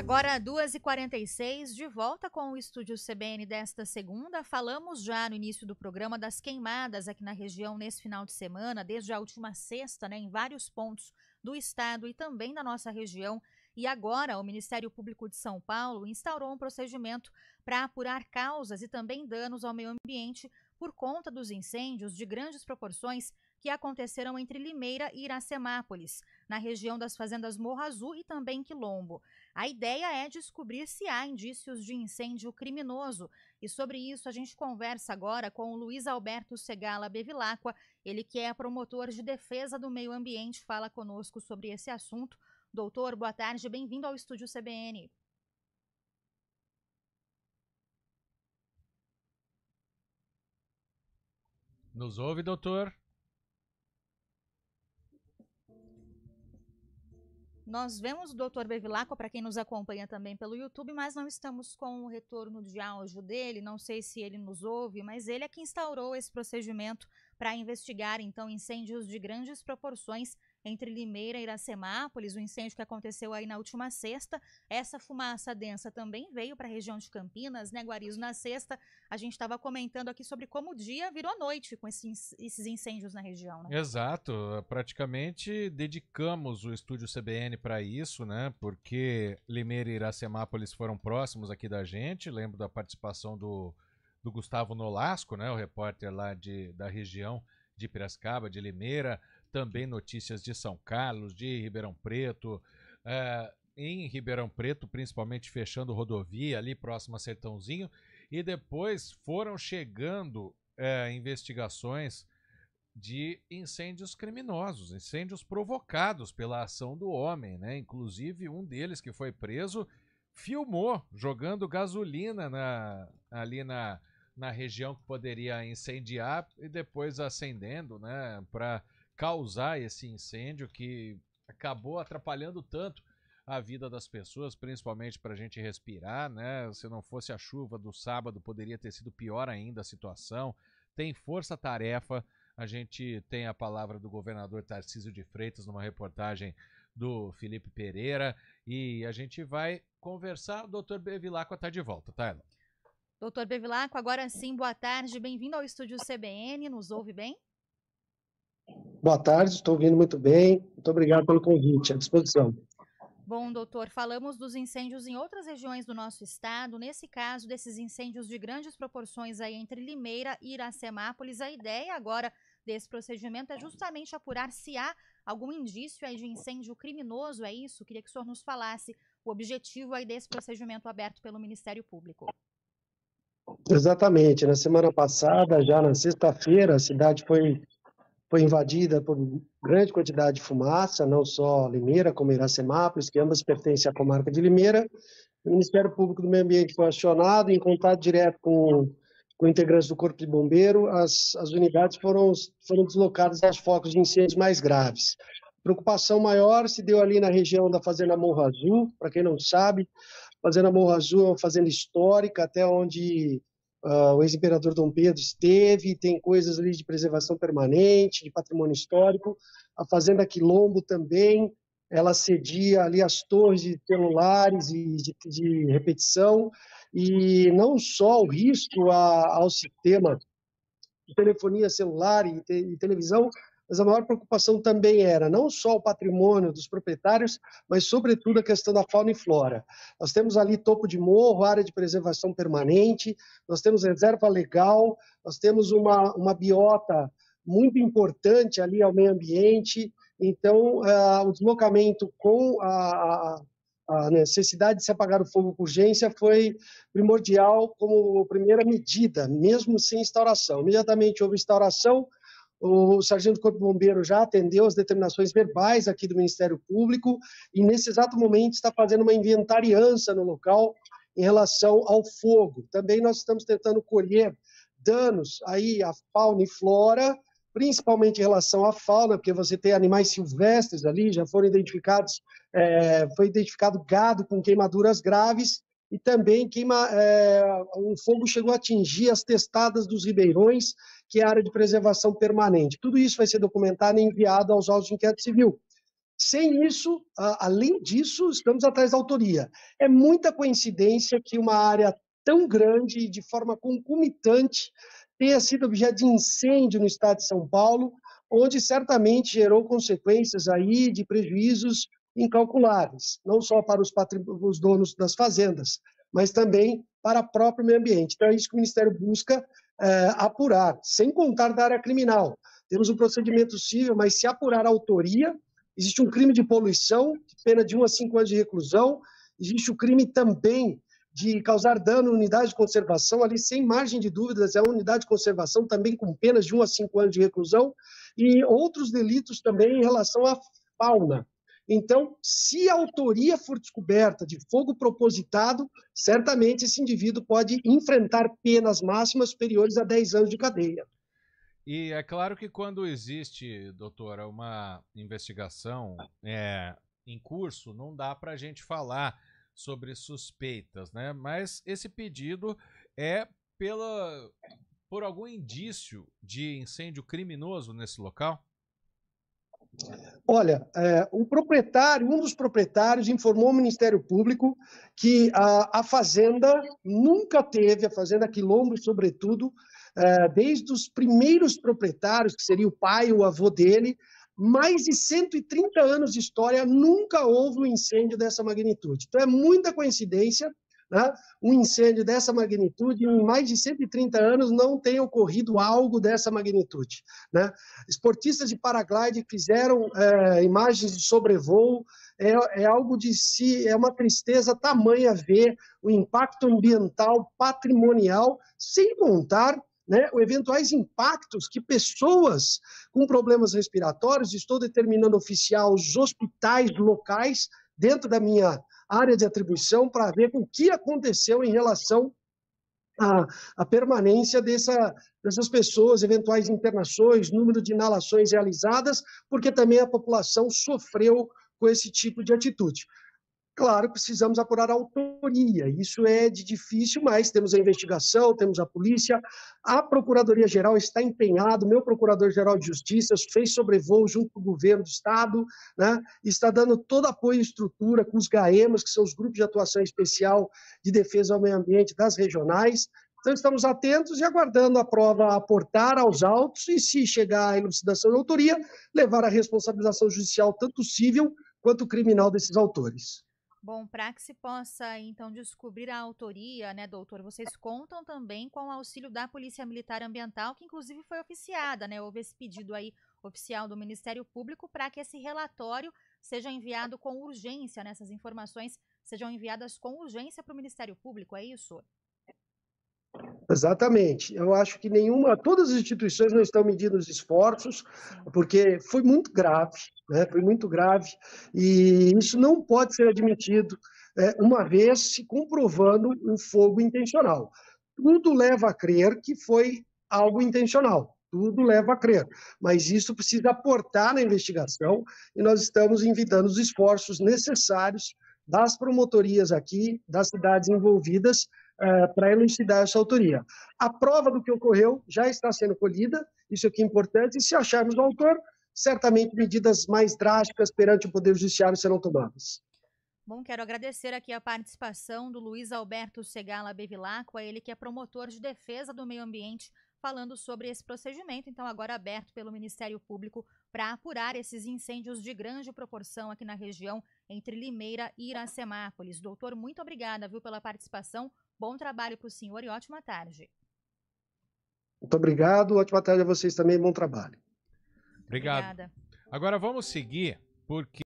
Agora, 2h46, de volta com o Estúdio CBN desta segunda. Falamos já no início do programa das queimadas aqui na região nesse final de semana, desde a última sexta, né, em vários pontos do estado e também da nossa região. E agora, o Ministério Público de São Paulo instaurou um procedimento para apurar causas e também danos ao meio ambiente por conta dos incêndios de grandes proporções que aconteceram entre Limeira e Iracemápolis, na região das fazendas Morro Azul e também Quilombo. A ideia é descobrir se há indícios de incêndio criminoso. E sobre isso a gente conversa agora com o Luiz Alberto Segala Bevilacqua, ele que é promotor de defesa do meio ambiente, fala conosco sobre esse assunto. Doutor, boa tarde, bem-vindo ao estúdio CBN. Nos ouve, doutor? Nós vemos o Dr. Bevilacqua, para quem nos acompanha também pelo YouTube, mas não estamos com o retorno de áudio dele, não sei se ele nos ouve, mas ele é que instaurou esse procedimento para investigar, então, incêndios de grandes proporções entre Limeira e Iracemápolis, o incêndio que aconteceu aí na última sexta. Essa fumaça densa também veio para a região de Campinas, né, Guarizo? Na sexta, a gente estava comentando aqui sobre como o dia virou noite com esses incêndios na região, né? Exato. Praticamente dedicamos o estúdio CBN para isso, né? Porque Limeira e Iracemápolis foram próximos aqui da gente. Lembro da participação do, do Gustavo Nolasco, né? O repórter lá de, da região de Piracicaba, de Limeira também notícias de São Carlos, de Ribeirão Preto. É, em Ribeirão Preto, principalmente fechando rodovia ali próximo a Sertãozinho. E depois foram chegando é, investigações de incêndios criminosos, incêndios provocados pela ação do homem, né? Inclusive, um deles que foi preso filmou jogando gasolina na, ali na, na região que poderia incendiar e depois acendendo, né, para causar esse incêndio que acabou atrapalhando tanto a vida das pessoas, principalmente para a gente respirar, né? Se não fosse a chuva do sábado, poderia ter sido pior ainda a situação. Tem força-tarefa. A gente tem a palavra do governador Tarcísio de Freitas numa reportagem do Felipe Pereira e a gente vai conversar. O doutor Bevilacqua está de volta, tá, Ela? Doutor Bevilacqua, agora sim, boa tarde. Bem-vindo ao estúdio CBN. Nos ouve bem? Boa tarde, estou ouvindo muito bem. Muito obrigado pelo convite, à disposição. Bom, doutor, falamos dos incêndios em outras regiões do nosso estado. Nesse caso, desses incêndios de grandes proporções aí entre Limeira e Iracemápolis, a ideia agora desse procedimento é justamente apurar se há algum indício aí de incêndio criminoso, é isso? Queria que o senhor nos falasse o objetivo aí desse procedimento aberto pelo Ministério Público. Exatamente. Na semana passada, já na sexta-feira, a cidade foi foi invadida por grande quantidade de fumaça, não só Limeira, como Iracemápolis, que ambas pertencem à comarca de Limeira. O Ministério Público do Meio Ambiente foi acionado, em contato direto com, com integrantes do Corpo de Bombeiro, as, as unidades foram, foram deslocadas aos focos de incêndios mais graves. Preocupação maior se deu ali na região da Fazenda Morro Azul, para quem não sabe, Fazenda Morro Azul é uma fazenda histórica, até onde Uh, o ex-imperador Dom Pedro esteve, tem coisas ali de preservação permanente, de patrimônio histórico. A Fazenda Quilombo também, ela cedia ali as torres de celulares e de, de repetição, e não só o risco a, ao sistema de telefonia celular e, te, e televisão, mas a maior preocupação também era não só o patrimônio dos proprietários, mas sobretudo a questão da fauna e flora. Nós temos ali topo de morro, área de preservação permanente, nós temos reserva legal, nós temos uma, uma biota muito importante ali ao meio ambiente, então uh, o deslocamento com a, a necessidade de se apagar o fogo com urgência foi primordial como primeira medida, mesmo sem instauração. Imediatamente houve instauração, o sargento Corpo Bombeiro já atendeu as determinações verbais aqui do Ministério Público e, nesse exato momento, está fazendo uma inventariança no local em relação ao fogo. Também nós estamos tentando colher danos aí à fauna e flora, principalmente em relação à fauna, porque você tem animais silvestres ali, já foram identificados, é, foi identificado gado com queimaduras graves, e também queima, é, o fogo chegou a atingir as testadas dos ribeirões, que é a área de preservação permanente. Tudo isso vai ser documentado e enviado aos autos de inquérito civil. Sem isso, além disso, estamos atrás da autoria. É muita coincidência que uma área tão grande e de forma concomitante tenha sido objeto de incêndio no estado de São Paulo, onde certamente gerou consequências aí de prejuízos incalculáveis, não só para os, os donos das fazendas, mas também para o próprio meio ambiente. Então, é isso que o Ministério busca é, apurar, sem contar da área criminal. Temos um procedimento civil, mas se apurar a autoria, existe um crime de poluição, pena de 1 um a 5 anos de reclusão, existe o crime também de causar dano à unidade de conservação, ali sem margem de dúvidas, é a unidade de conservação também com penas de 1 um a 5 anos de reclusão, e outros delitos também em relação à fauna, então, se a autoria for descoberta de fogo propositado, certamente esse indivíduo pode enfrentar penas máximas superiores a 10 anos de cadeia. E é claro que quando existe, doutora, uma investigação é, em curso, não dá para a gente falar sobre suspeitas, né? Mas esse pedido é pela por algum indício de incêndio criminoso nesse local? Olha, é, um proprietário, um dos proprietários informou ao Ministério Público que a, a fazenda nunca teve, a fazenda Quilombo, sobretudo, é, desde os primeiros proprietários, que seria o pai ou avô dele, mais de 130 anos de história, nunca houve um incêndio dessa magnitude. Então é muita coincidência né? Um incêndio dessa magnitude, em mais de 130 anos, não tem ocorrido algo dessa magnitude. Né? Esportistas de paraglide fizeram é, imagens de sobrevoo, é, é, algo de si, é uma tristeza tamanha ver o impacto ambiental, patrimonial, sem contar né, eventuais impactos que pessoas com problemas respiratórios, estou determinando oficial, os hospitais locais, dentro da minha área de atribuição para ver o que aconteceu em relação à, à permanência dessa, dessas pessoas, eventuais internações, número de inalações realizadas, porque também a população sofreu com esse tipo de atitude. Claro, precisamos apurar a autoria. Isso é de difícil, mas temos a investigação, temos a polícia. A Procuradoria-Geral está empenhada, o meu Procurador-Geral de Justiça fez sobrevoo junto com o governo do Estado, né? está dando todo apoio e estrutura com os GAEMAS, que são os Grupos de Atuação Especial de Defesa ao Meio Ambiente das regionais. Então, estamos atentos e aguardando a prova aportar aos autos e, se chegar a elucidação da autoria, levar a responsabilização judicial, tanto civil quanto criminal, desses autores. Bom, para que se possa então descobrir a autoria, né, doutor? Vocês contam também com o auxílio da Polícia Militar Ambiental, que inclusive foi oficiada, né? Houve esse pedido aí oficial do Ministério Público para que esse relatório seja enviado com urgência, né? Essas informações sejam enviadas com urgência para o Ministério Público, é isso? Exatamente. Eu acho que nenhuma, todas as instituições não estão medindo os esforços, porque foi muito grave, né? Foi muito grave e isso não pode ser admitido, é, uma vez se comprovando um fogo intencional. Tudo leva a crer que foi algo intencional. Tudo leva a crer, mas isso precisa aportar na investigação e nós estamos invitando os esforços necessários das promotorias aqui, das cidades envolvidas, eh, para elucidar essa autoria. A prova do que ocorreu já está sendo colhida, isso aqui é importante, e se acharmos o autor, certamente medidas mais drásticas perante o Poder Judiciário serão tomadas. Bom, quero agradecer aqui a participação do Luiz Alberto Segala Bevilacqua, ele que é promotor de defesa do meio ambiente, falando sobre esse procedimento, então agora aberto pelo Ministério Público para apurar esses incêndios de grande proporção aqui na região entre Limeira e Iracemápolis. Doutor, muito obrigada viu, pela participação. Bom trabalho para o senhor e ótima tarde. Muito obrigado, ótima tarde a vocês também, bom trabalho. Obrigado. Obrigada. Agora vamos seguir, porque.